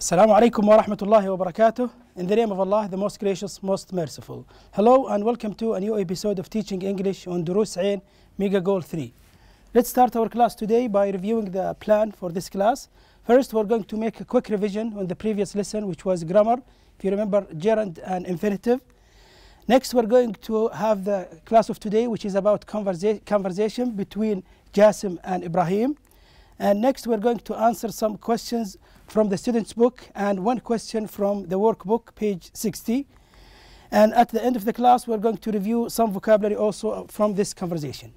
Assalamu alaikum wa rahmatullahi wa barakatuh. In the name of Allah, the most gracious, most merciful. Hello and welcome to a new episode of Teaching English on Durus Ain Mega Goal 3. Let's start our class today by reviewing the plan for this class. First, we're going to make a quick revision on the previous lesson, which was grammar. If you remember, gerund and infinitive. Next, we're going to have the class of today, which is about conversa conversation between Jasim and Ibrahim. And next we're going to answer some questions from the student's book and one question from the workbook, page 60. And at the end of the class, we're going to review some vocabulary also from this conversation.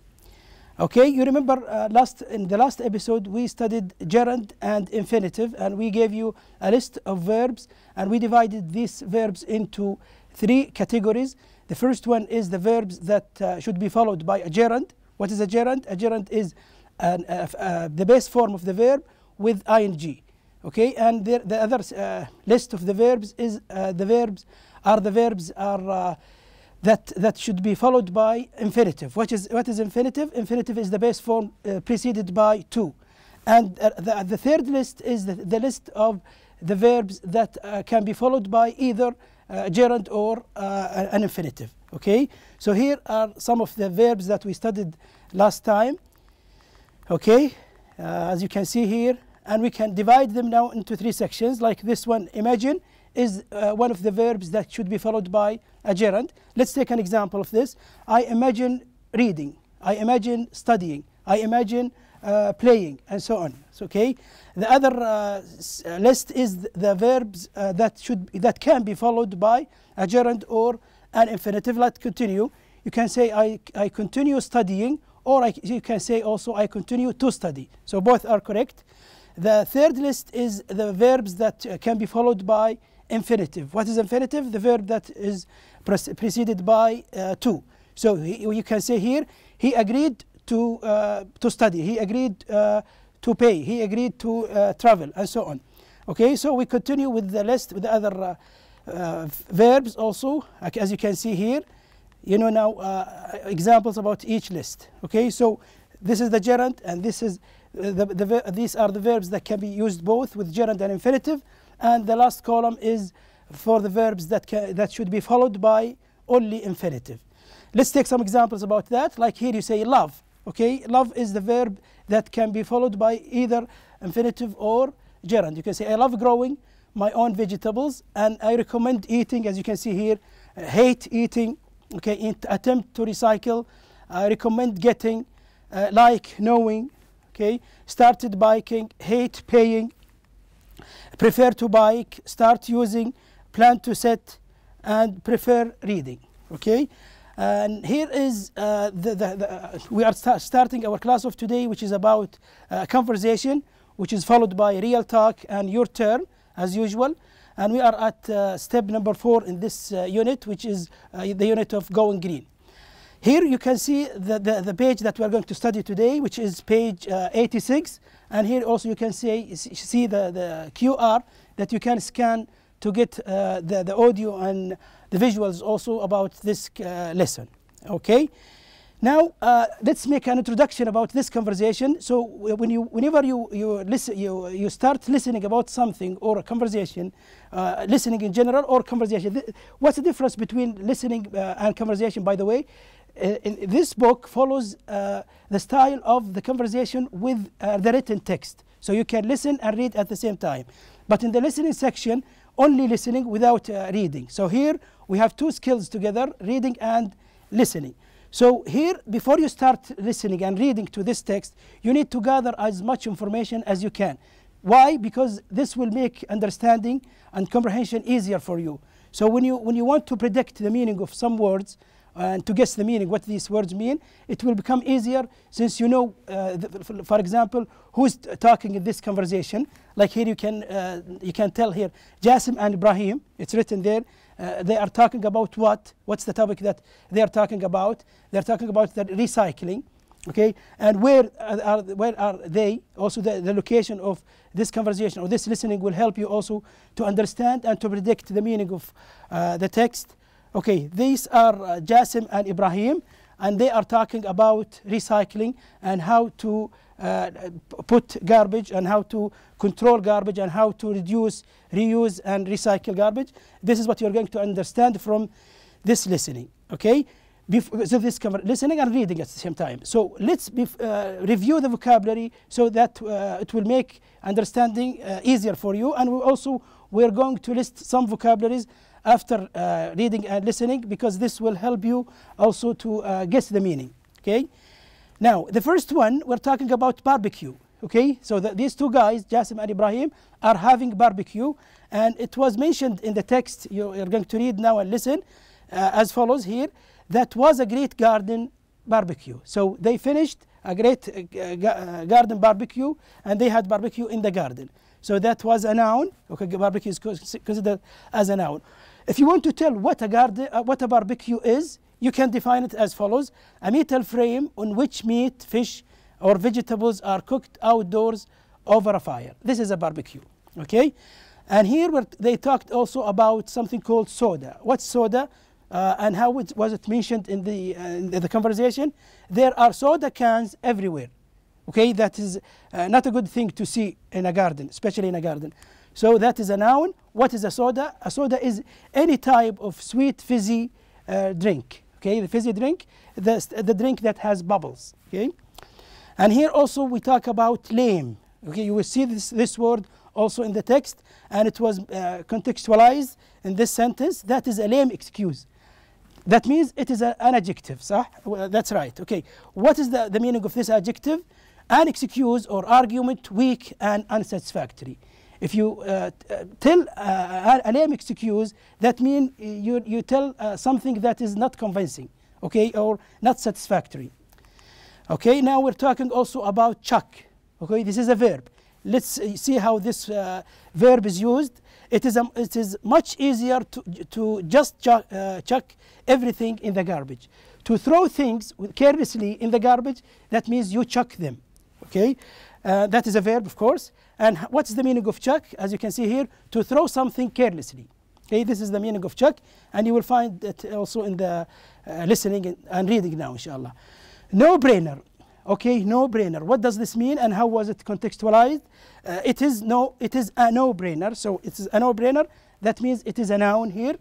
Okay, you remember uh, last in the last episode we studied gerund and infinitive and we gave you a list of verbs and we divided these verbs into three categories. The first one is the verbs that uh, should be followed by a gerund. What is a gerund? A gerund is an, uh, uh, the base form of the verb with ing. Okay, and the other uh, list of the verbs is the verbs are the verbs are that that should be followed by infinitive. What is what is infinitive? Infinitive is the base form uh, preceded by to, and uh, the, the third list is the, the list of the verbs that uh, can be followed by either gerund or an infinitive. Okay, so here are some of the verbs that we studied last time okay uh, as you can see here and we can divide them now into three sections like this one imagine is uh, one of the verbs that should be followed by a gerund. Let's take an example of this. I imagine reading. I imagine studying. I imagine uh, playing, and so on. okay. The other uh, uh list is the verbs uh, that should that can be followed by a gerund or an infinitive. Let's continue. You can say I I continue studying, or I, you can say also I continue to study. So both are correct. The third list is the verbs that uh, can be followed by infinitive. What is infinitive? The verb that is preceded by uh, to. So he, you can say here, he agreed to, uh, to study, he agreed uh, to pay, he agreed to uh, travel, and so on. Okay, so we continue with the list with the other uh, verbs also, as you can see here you know now uh, examples about each list okay so this is the gerund and this is uh, the, the these are the verbs that can be used both with gerund and infinitive and the last column is for the verbs that can, that should be followed by only infinitive let's take some examples about that like here you say love okay love is the verb that can be followed by either infinitive or gerund you can say i love growing my own vegetables and i recommend eating as you can see here hate eating okay, attempt to recycle, I uh, recommend getting uh, like knowing, okay, started biking, hate paying, prefer to bike, start using, plan to set, and prefer reading, okay? And here is uh, the, the, the, uh, we are starting our class of today, which is about uh, conversation, which is followed by real talk and your turn, as usual and we are at uh, step number four in this uh, unit which is uh, the unit of going green here you can see the, the, the, page that we are going to study today which is page uh, 86 and here also you can see, see the, the QR that you can scan to get uh, the, the audio and the visuals also about this uh, lesson okay now, uh, let's make an introduction about this conversation. So when you, whenever you, you, listen, you, you start listening about something or a conversation, uh, listening in general or conversation, what's the difference between listening uh, and conversation, by the way? Uh, this book follows uh, the style of the conversation with uh, the written text. So you can listen and read at the same time. But in the listening section, only listening without reading. So here we have two skills together, reading and listening. So here, before you start listening and reading to this text, you need to gather as much information as you can. Why? Because this will make understanding and comprehension easier for you. So when you, when you want to predict the meaning of some words uh, and to guess the meaning, what these words mean, it will become easier since you know, uh, for example, who's talking in this conversation. Like here you can, uh, you can tell here, Jasim and Ibrahim, it's written there uh, they are talking about what? What's the topic that they are talking about? They're talking about the recycling, okay? And where uh, are, where are they? Also, the, the location of this conversation or this listening will help you also to understand and to predict the meaning of uh, the text. Okay, these are uh, Jasim and Ibrahim, and they are talking about recycling and how to uh, put garbage and how to control garbage and how to reduce, reuse and recycle garbage. This is what you're going to understand from this listening, okay? Bef so this cover listening and reading at the same time. So let's uh, review the vocabulary so that uh, it will make understanding uh, easier for you. And we also we're going to list some vocabularies after uh, reading and listening because this will help you also to uh, guess the meaning. Okay. Now, the first one, we're talking about barbecue. Okay, so the, these two guys, Jasim and Ibrahim, are having barbecue. And it was mentioned in the text you, are going to read now and listen uh, as follows here. That was a great garden barbecue. So they finished a great uh, uh, uh garden barbecue and they had barbecue in the garden. So that was a noun. Okay, barbecue is considered as a noun. If you want to tell what a garden, uh, what a barbecue is, you can define it as follows. A metal frame on which meat, fish or vegetables are cooked outdoors over a fire. This is a barbecue. Okay. And here they talked also about something called soda. What's soda? Uh, and how it, was it mentioned in the, uh, in the conversation? There are soda cans everywhere. Okay, that is uh, not a good thing to see in a garden, especially in a garden. So that is a noun. What is a soda? A soda is any type of sweet fizzy uh, drink okay the fizzy drink the, the drink that has bubbles okay and here also we talk about lame okay you will see this, this word also in the text and it was uh, contextualized in this sentence that is a lame excuse that means it is a, an adjective صح? that's right okay what is the, the meaning of this adjective an excuse or argument weak and unsatisfactory if you uh, tell uh, a lame excuse, that means uh, you, you tell uh, something that is not convincing, okay, or not satisfactory. Okay, now we're talking also about chuck. Okay, this is a verb. Let's uh, see how this uh, verb is used. It is, a, it is much easier to, to just chuck, chuck everything in the garbage. To throw things carelessly in the garbage, that means you chuck them. Okay, uh, that is a verb, of course. And what's the meaning of chuck? As you can see here, to throw something carelessly. Okay, this is the meaning of chuck, and you will find it also in the uh, listening and reading now, inshallah. No brainer. Okay, no brainer. What does this mean, and how was it contextualized? Uh, it is no, it is a no brainer. So it is a no brainer. That means it is a noun here.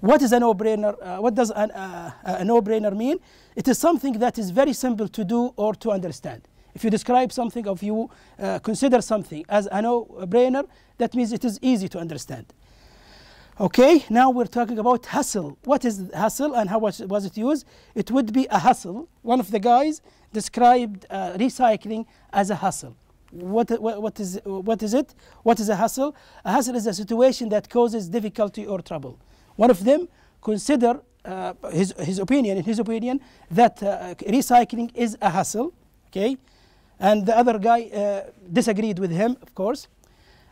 What is a no brainer? Uh, what does an, uh, a no brainer mean? It is something that is very simple to do or to understand. If you describe something, if you uh, consider something as a no-brainer, that means it is easy to understand. Okay, now we're talking about hustle. What is hustle and how was, was it used? It would be a hustle. One of the guys described uh, recycling as a hustle. What, what, what, is, what is it? What is a hustle? A hustle is a situation that causes difficulty or trouble. One of them consider uh, his, his opinion, in his opinion, that uh, recycling is a hustle. Okay, and the other guy uh, disagreed with him, of course.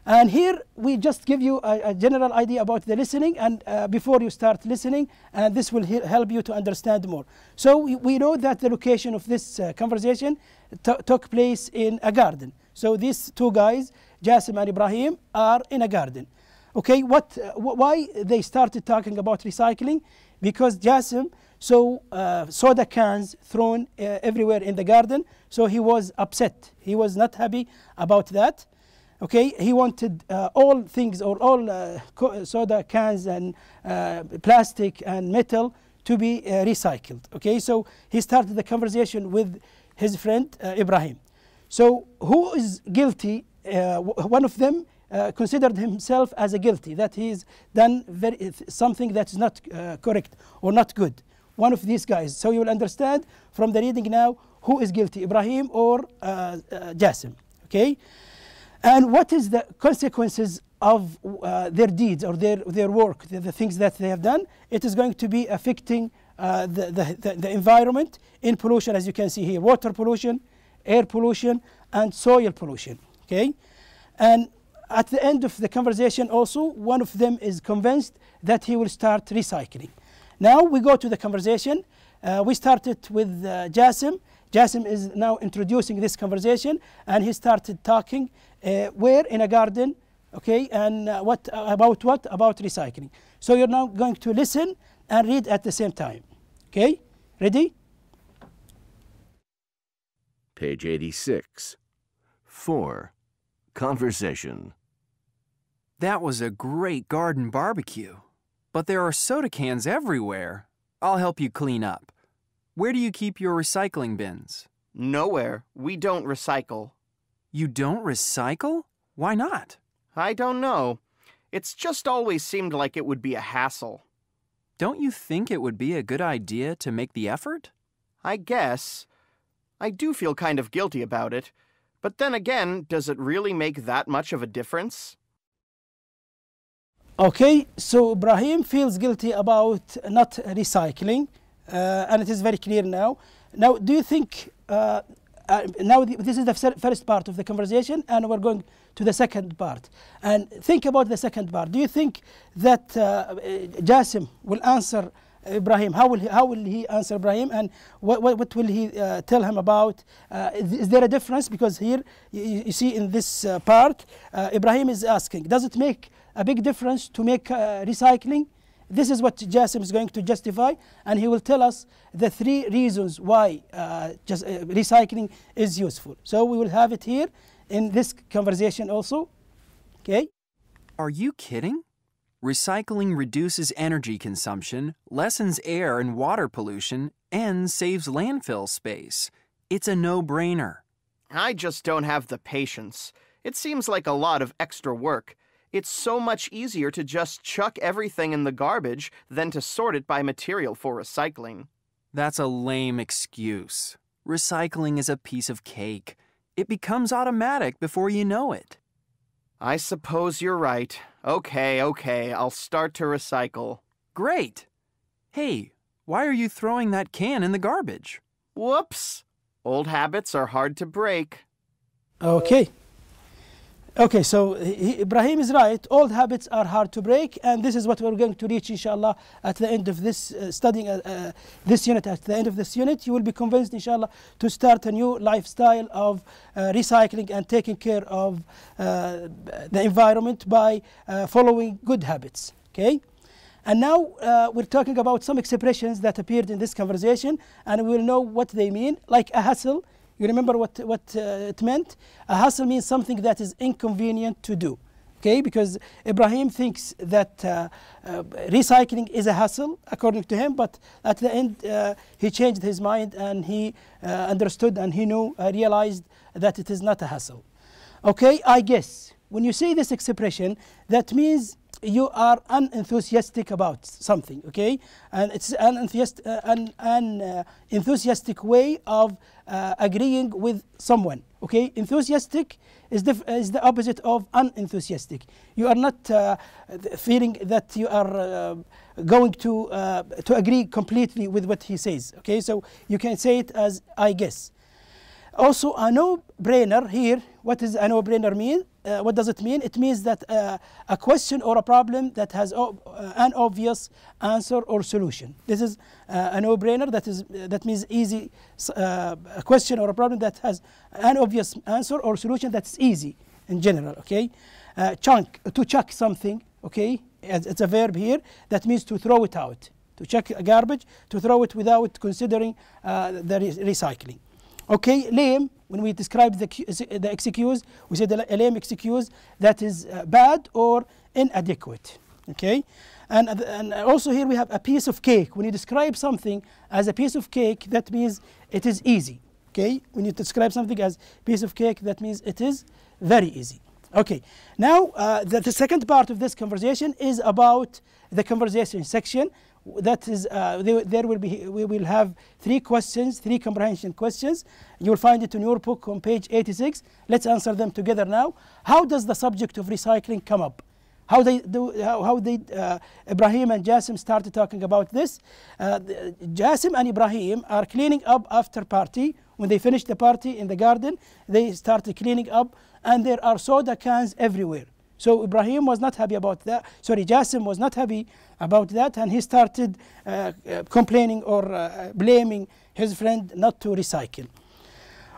And here we just give you a, a general idea about the listening, and uh, before you start listening, and uh, this will he help you to understand more. So we, we know that the location of this uh, conversation took place in a garden. So these two guys, Jasim and Ibrahim, are in a garden. Okay, what, uh, why they started talking about recycling? Because Jasim so uh, soda cans thrown uh, everywhere in the garden. So he was upset. He was not happy about that. Okay, he wanted uh, all things or all uh, soda cans and uh, plastic and metal to be uh, recycled. Okay, so he started the conversation with his friend Ibrahim. So who is guilty? one of them considered himself as a guilty that he's done very, something that is not correct or not good one of these guys. So you will understand from the reading now who is guilty, Ibrahim or uh, uh, Jasim. Okay? And what is the consequences of uh, their deeds or their, their work, the, the, things that they have done? It is going to be affecting uh, the, the, the, the environment in pollution, as you can see here, water pollution, air pollution, and soil pollution. Okay? And at the end of the conversation also, one of them is convinced that he will start recycling. Now we go to the conversation. Uh, we started with uh, Jasim. Jasim is now introducing this conversation and he started talking uh, where in a garden, okay, and uh, what uh, about what? About recycling. So you're now going to listen and read at the same time. Okay, ready? Page 86. 4. Conversation. That was a great garden barbecue. But there are soda cans everywhere. I'll help you clean up. Where do you keep your recycling bins? Nowhere. We don't recycle. You don't recycle? Why not? I don't know. It's just always seemed like it would be a hassle. Don't you think it would be a good idea to make the effort? I guess. I do feel kind of guilty about it. But then again, does it really make that much of a difference? Okay, so Ibrahim feels guilty about not recycling, uh, and it is very clear now. Now, do you think, uh, uh, now th this is the first part of the conversation, and we're going to the second part. And think about the second part. Do you think that uh, Jasim will answer Ibrahim? How will he, how will he answer Ibrahim, and what, what, what will he uh, tell him about? Uh, is there a difference? Because here, you, you see in this part, Ibrahim is asking, does it make a big difference to make uh, recycling. This is what Jasim is going to justify, and he will tell us the three reasons why uh, just, uh, recycling is useful. So we will have it here in this conversation also. Okay? Are you kidding? Recycling reduces energy consumption, lessens air and water pollution, and saves landfill space. It's a no brainer. I just don't have the patience. It seems like a lot of extra work it's so much easier to just chuck everything in the garbage than to sort it by material for recycling. That's a lame excuse. Recycling is a piece of cake. It becomes automatic before you know it. I suppose you're right. Okay, okay, I'll start to recycle. Great! Hey, why are you throwing that can in the garbage? Whoops! Old habits are hard to break. Okay, Okay, so he, Ibrahim is right. Old habits are hard to break, and this is what we're going to reach, inshallah, at the end of this uh, studying uh, uh, this unit. At the end of this unit, you will be convinced, inshallah, to start a new lifestyle of uh, recycling and taking care of uh, the environment by uh, following good habits. Okay? And now we're talking about some expressions that appeared in this conversation, and we will know what they mean, like a hassle. You remember what, what uh, it meant? A hassle means something that is inconvenient to do. Okay, because Ibrahim thinks that uh, uh, recycling is a hassle, according to him, but at the end uh, he changed his mind and he uh, understood and he knew, uh, realized that it is not a hassle. Okay, I guess. When you say this expression, that means you are unenthusiastic about something, okay? And it's an, uh, an, an uh, enthusiastic way of uh, agreeing with someone, okay? Enthusiastic is the, is the opposite of unenthusiastic. You are not uh, feeling that you are uh, going to, uh, to agree completely with what he says, okay? So you can say it as I guess. Also, a no-brainer here, what does a no-brainer mean? Uh, what does it mean? It means that uh, a question or a problem that has uh, uh an obvious answer or solution. This is uh, a no-brainer. That is uh, that means easy. a question or a problem that has an obvious answer or solution that's easy in general. Okay, chunk to chuck something. Okay, it's a verb here that means to throw it out, to chuck garbage, to throw it without considering the re recycling. Okay, lame when we describe the, the excuse, we say the lame excuse that is uh, bad or inadequate. Okay? And, uh, and also here we have a piece of cake. When you describe something as a piece of cake, that means it is easy. Okay? When you describe something as piece of cake, that means it is very easy. Okay, now uh, the, the second part of this conversation is about the conversation section that is uh, they, there will be we will have three questions three comprehension questions you will find it in your book on page 86 let's answer them together now how does the subject of recycling come up how they do how, how uh, ibrahim and jasim started talking about this uh, jasim and ibrahim are cleaning up after party when they finished the party in the garden they started cleaning up and there are soda cans everywhere so Ibrahim was not happy about that. Sorry, Jasim was not happy about that, and he started uh, uh, complaining or uh, blaming his friend not to recycle.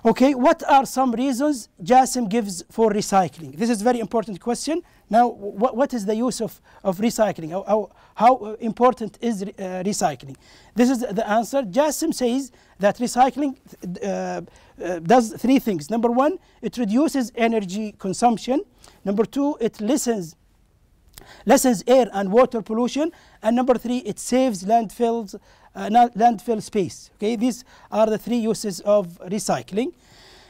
Okay, what are some reasons Jasim gives for recycling? This is very important question. Now, wh what is the use of, of recycling? How, how, how important is re uh, recycling? This is the answer. Jasim says that recycling uh, does three things. Number one, it reduces energy consumption. Number two, it lessens lessens air and water pollution. And number three, it saves landfills, uh, landfill space. Okay, these are the three uses of recycling.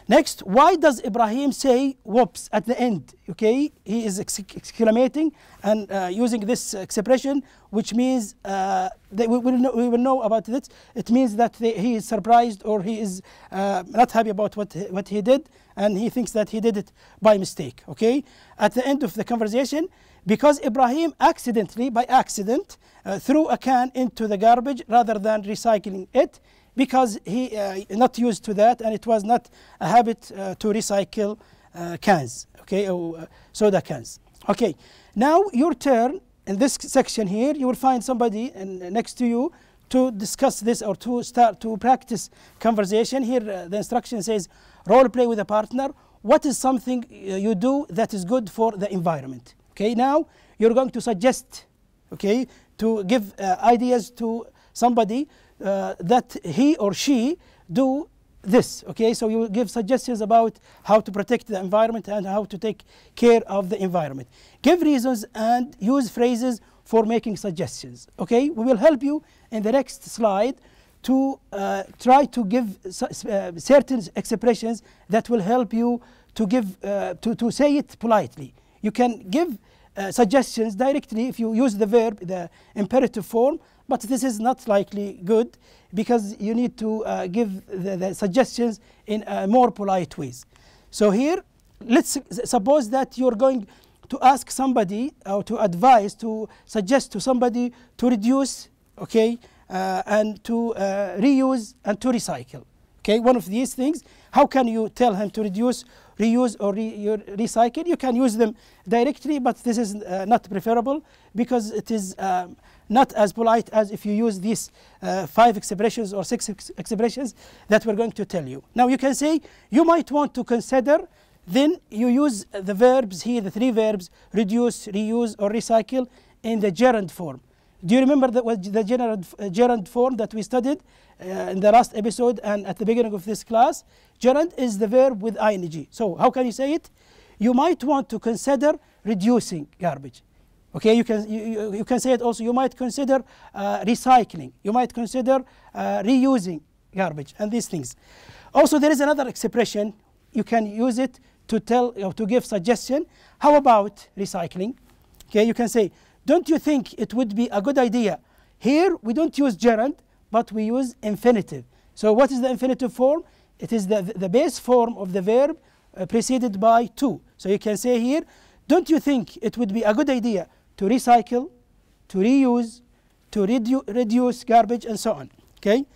Next, why does Ibrahim say whoops at the end? Okay, he is exclamating and uh, using this expression, which means uh, we, will know, we will know about this. It means that they, he is surprised or he is uh, not happy about what, what he did and he thinks that he did it by mistake. Okay, at the end of the conversation, because Ibrahim accidentally, by accident, uh, threw a can into the garbage rather than recycling it, because he uh, not used to that and it was not a habit uh, to recycle uh, cans okay or, uh, soda cans okay now your turn in this section here you will find somebody in, next to you to discuss this or to start to practice conversation here uh, the instruction says role play with a partner what is something uh, you do that is good for the environment okay now you're going to suggest okay to give ideas to somebody uh, that he or she do this okay so you give suggestions about how to protect the environment and how to take care of the environment give reasons and use phrases for making suggestions okay we will help you in the next slide to uh, try to give uh, certain expressions that will help you to give uh, to, to say it politely you can give uh, suggestions directly if you use the verb the imperative form but this is not likely good because you need to uh, give the, the, suggestions in a uh, more polite ways. So here, let's suppose that you're going to ask somebody or to advise, to suggest to somebody to reduce, okay, uh, and to uh, reuse and to recycle. Okay, one of these things. How can you tell him to reduce, reuse, or re recycle? You can use them directly, but this is uh, not preferable because it is um, not as polite as if you use these uh, five expressions or six ex expressions that we're going to tell you. Now, you can say you might want to consider then you use the verbs here, the three verbs, reduce, reuse, or recycle in the gerund form. Do you remember the, the gerund, uh, gerund form that we studied? Uh, in the last episode and at the beginning of this class, gerund is the verb with ing. So how can you say it? You might want to consider reducing garbage. Okay, you can, you, you can say it also, you might consider uh, recycling, you might consider uh, reusing garbage and these things. Also, there is another expression, you can use it to tell or to give suggestion. How about recycling? Okay, you can say, don't you think it would be a good idea? Here, we don't use gerund, but we use infinitive. So what is the infinitive form? It is the, the base form of the verb uh, preceded by to. So you can say here, don't you think it would be a good idea to recycle, to reuse, to redu reduce garbage and so on, okay?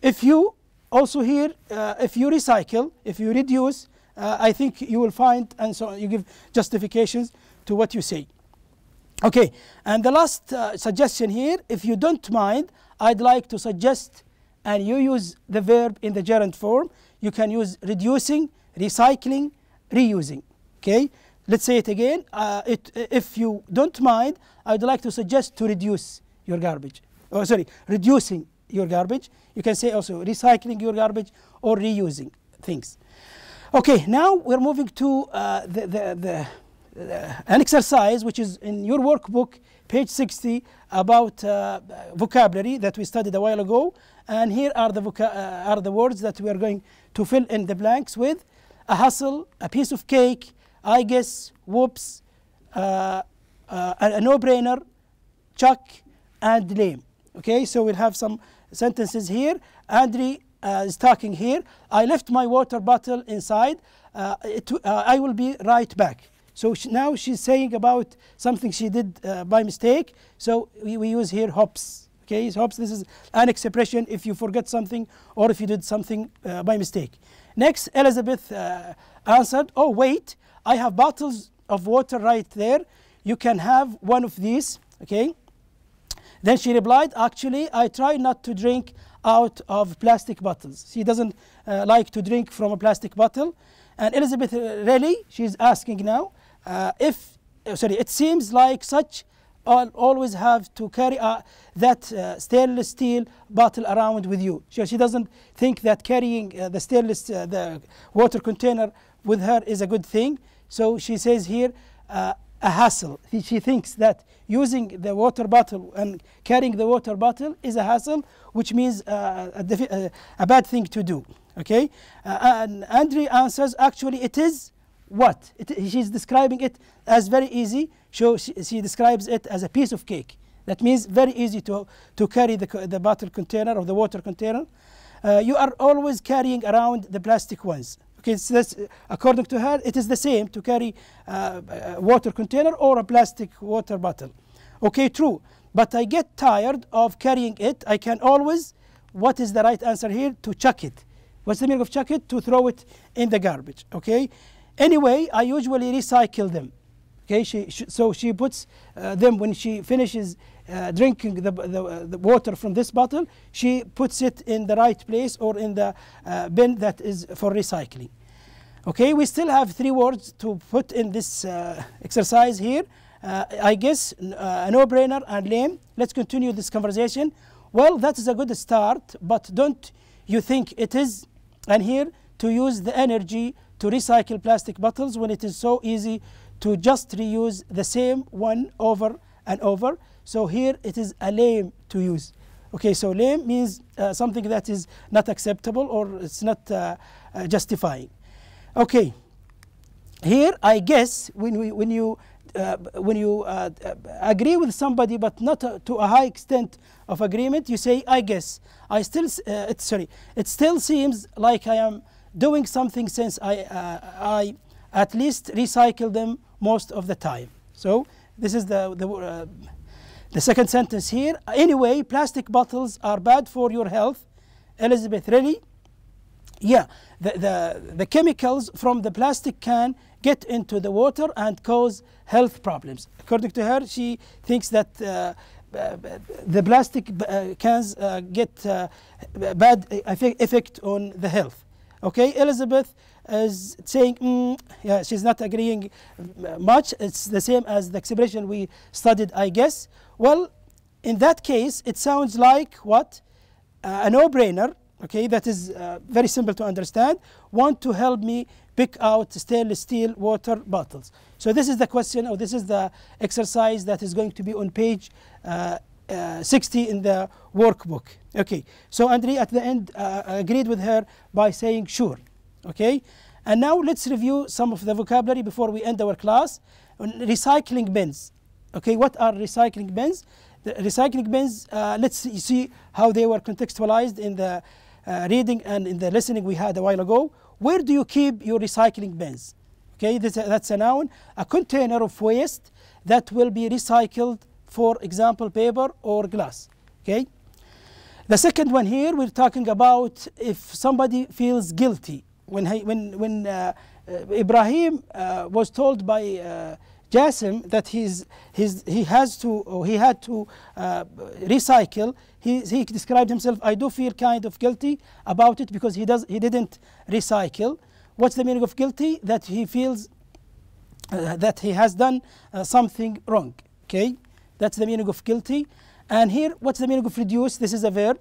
If you also here, uh, if you recycle, if you reduce, uh, I think you will find and so on. You give justifications to what you say. Okay, and the last uh, suggestion here, if you don't mind, I'd like to suggest, and you use the verb in the gerund form, you can use reducing, recycling, reusing. Okay, let's say it again. Uh, it, if you don't mind, I'd like to suggest to reduce your garbage. Oh, sorry, reducing your garbage. You can say also recycling your garbage or reusing things. Okay, now we're moving to uh, the, the, the uh, an exercise which is in your workbook, page 60, about uh, vocabulary that we studied a while ago. And here are the, uh, are the words that we are going to fill in the blanks with. A hustle, a piece of cake, I guess, whoops, uh, uh, a no-brainer, chuck, and lame. Okay, so we'll have some sentences here. Andre uh, is talking here. I left my water bottle inside. It, I will be right back. So now she's saying about something she did uh, by mistake. So we, we use here hops. Okay, so hops, this is an expression if you forget something or if you did something uh, by mistake. Next, Elizabeth uh, answered, oh, wait, I have bottles of water right there. You can have one of these, okay? Then she replied, actually, I try not to drink out of plastic bottles. She doesn't uh, like to drink from a plastic bottle. And Elizabeth uh, she's asking now, uh, if uh, sorry it seems like such all, always have to carry uh, that uh, stainless steel bottle around with you she, she doesn't think that carrying uh, the stainless the water container with her is a good thing so she says here a hassle she thinks that using the water bottle and carrying the water bottle is a hassle which means a, a, bad thing to do okay and andre answers actually it is what? It, she's describing it as very easy. So she, she, describes it as a piece of cake. That means very easy to, to carry the, the bottle container or the water container. Uh, you are always carrying around the plastic ones. Okay, so that's, uh, according to her, it is the same to carry uh, a water container or a plastic water bottle. Okay, true. But I get tired of carrying it. I can always, what is the right answer here? To chuck it. What's the meaning of chuck it? To throw it in the garbage. Okay. Anyway, I usually recycle them. Okay, she, she so she puts uh, them when she finishes uh, drinking the, the, the, water from this bottle, she puts it in the right place or in the uh, bin that is for recycling. Okay, we still have three words to put in this uh, exercise here. Uh, I guess uh, a no-brainer and lame. Let's continue this conversation. Well, that is a good start, but don't you think it is? And here to use the energy to recycle plastic bottles when it is so easy to just reuse the same one over and over. So here it is a lame to use. Okay, so lame means uh, something that is not acceptable or it's not uh, uh, justifying. Okay, here I guess when, we, when you, uh, when you uh, uh, agree with somebody but not to a high extent of agreement, you say I guess. I still, sorry, it still seems like I am doing something since I, uh, I at least recycle them most of the time. So this is the, the, uh, the second sentence here. Anyway, plastic bottles are bad for your health. Elizabeth, really? Yeah, the, the, the chemicals from the plastic can get into the water and cause health problems. According to her, she thinks that uh, the plastic uh, cans uh, get uh, bad effect on the health. Okay, Elizabeth is saying, mm, yeah, she's not agreeing much. It's the same as the expression we studied, I guess. Well, in that case, it sounds like what? Uh, a no-brainer, okay, that is uh, very simple to understand. Want to help me pick out stainless steel water bottles. So this is the question, or this is the exercise that is going to be on page uh, uh 60 in the workbook. Okay, so Andre at the end uh, uh, agreed with her by saying sure. Okay, and now let's review some of the vocabulary before we end our class. Recycling bins. Okay, what are recycling bins? The recycling bins, uh, let's see how they were contextualized in the uh, reading and in the listening we had a while ago. Where do you keep your recycling bins? Okay, this, uh, that's a noun. A container of waste that will be recycled, for example, paper or glass. Okay. The second one here, we're talking about if somebody feels guilty. When, he, when, when uh, uh Ibrahim uh, was told by uh, Jasim that he's, he's, he has to, or he had to uh, recycle, he, he described himself, I do feel kind of guilty about it because he, does, he didn't recycle. What's the meaning of guilty? That he feels uh, that he has done uh, something wrong, okay? That's the meaning of guilty. And here, what's the meaning of reduce? This is a verb.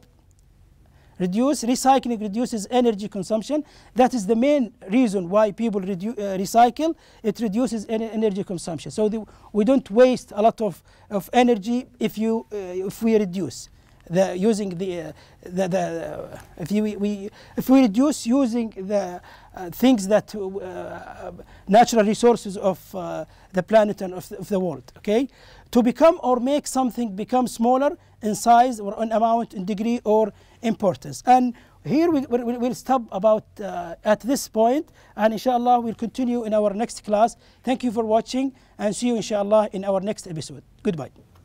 Reduce, recycling reduces energy consumption. That is the main reason why people uh, recycle. It reduces en energy consumption. So the, we don't waste a lot of, of energy if, you, uh, if we reduce. The using the, uh, the, the uh, if you, we if we reduce using the uh, things that uh, natural resources of the planet and of the, of the world okay to become or make something become smaller in size or in amount, in degree or importance. And here we, we, will stop about uh, at this point and inshallah we'll continue in our next class. Thank you for watching and see you inshallah in our next episode. Goodbye.